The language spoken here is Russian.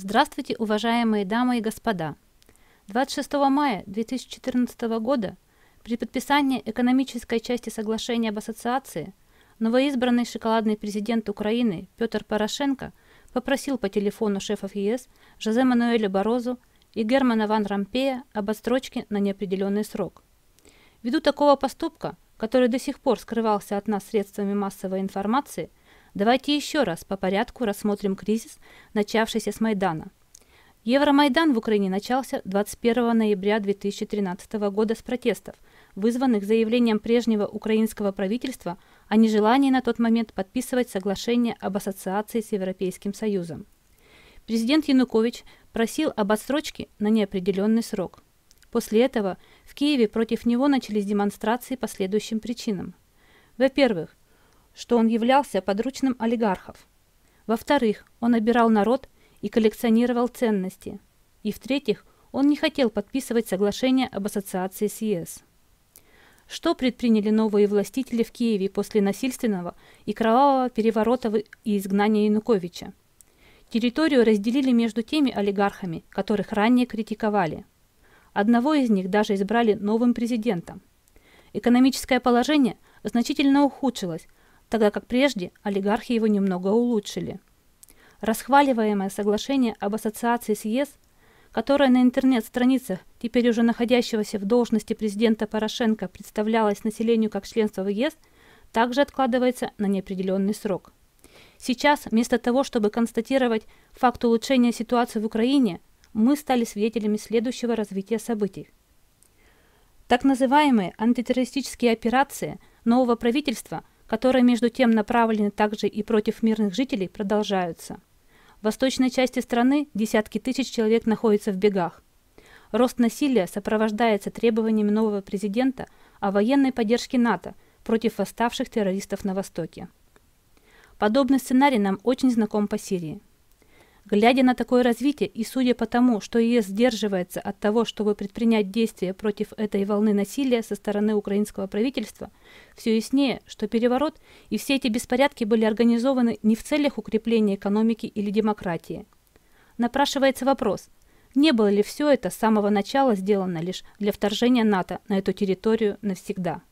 Здравствуйте, уважаемые дамы и господа! 26 мая 2014 года при подписании экономической части соглашения об ассоциации новоизбранный шоколадный президент Украины Петр Порошенко попросил по телефону шефов ЕС Жозе Мануэля Борозу и Германа Ван Рампея об отстрочке на неопределенный срок. Ввиду такого поступка, который до сих пор скрывался от нас средствами массовой информации – Давайте еще раз по порядку рассмотрим кризис, начавшийся с Майдана. Евромайдан в Украине начался 21 ноября 2013 года с протестов, вызванных заявлением прежнего украинского правительства о нежелании на тот момент подписывать соглашение об ассоциации с Европейским Союзом. Президент Янукович просил об отсрочке на неопределенный срок. После этого в Киеве против него начались демонстрации по следующим причинам. Во-первых, что он являлся подручным олигархов. Во-вторых, он обирал народ и коллекционировал ценности. И в-третьих, он не хотел подписывать соглашение об ассоциации с ЕС. Что предприняли новые властители в Киеве после насильственного и кровавого переворота и изгнания Януковича? Территорию разделили между теми олигархами, которых ранее критиковали. Одного из них даже избрали новым президентом. Экономическое положение значительно ухудшилось, тогда как прежде олигархи его немного улучшили. Расхваливаемое соглашение об ассоциации с ЕС, которое на интернет-страницах теперь уже находящегося в должности президента Порошенко представлялось населению как членство в ЕС, также откладывается на неопределенный срок. Сейчас, вместо того, чтобы констатировать факт улучшения ситуации в Украине, мы стали свидетелями следующего развития событий. Так называемые антитеррористические операции нового правительства – которые между тем направлены также и против мирных жителей, продолжаются. В восточной части страны десятки тысяч человек находятся в бегах. Рост насилия сопровождается требованиями нового президента о военной поддержке НАТО против восставших террористов на Востоке. Подобный сценарий нам очень знаком по Сирии. Глядя на такое развитие и судя по тому, что ЕС сдерживается от того, чтобы предпринять действия против этой волны насилия со стороны украинского правительства, все яснее, что переворот и все эти беспорядки были организованы не в целях укрепления экономики или демократии. Напрашивается вопрос, не было ли все это с самого начала сделано лишь для вторжения НАТО на эту территорию навсегда?